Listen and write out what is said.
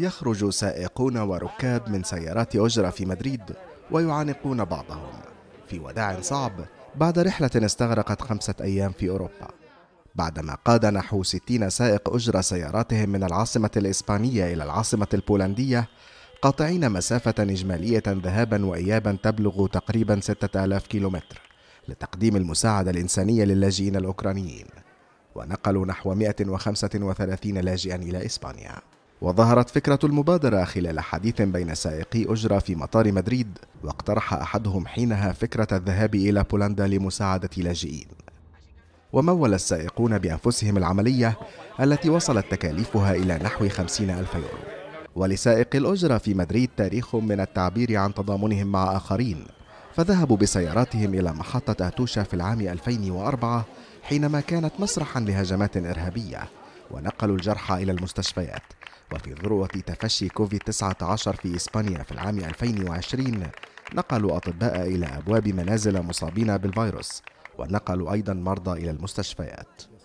يخرج سائقون وركاب من سيارات أجرة في مدريد ويعانقون بعضهم في وداع صعب بعد رحلة استغرقت خمسة أيام في أوروبا بعدما قاد نحو 60 سائق أجرة سياراتهم من العاصمة الإسبانية إلى العاصمة البولندية قاطعين مسافة إجمالية ذهابا وإيابا تبلغ تقريبا 6000 كيلومتر لتقديم المساعدة الإنسانية للاجئين الأوكرانيين ونقلوا نحو 135 لاجئا إلى إسبانيا وظهرت فكرة المبادرة خلال حديث بين سائقي أجرة في مطار مدريد واقترح أحدهم حينها فكرة الذهاب إلى بولندا لمساعدة لاجئين ومول السائقون بأنفسهم العملية التي وصلت تكاليفها إلى نحو 50 ألف يورو ولسائق الأجرة في مدريد تاريخ من التعبير عن تضامنهم مع آخرين فذهبوا بسياراتهم إلى محطة أتوشا في العام 2004 حينما كانت مسرحا لهجمات إرهابية ونقلوا الجرحى إلى المستشفيات وفي ذروة تفشي كوفيد-19 في إسبانيا في العام 2020 نقلوا أطباء إلى أبواب منازل مصابين بالفيروس ونقلوا أيضا مرضى إلى المستشفيات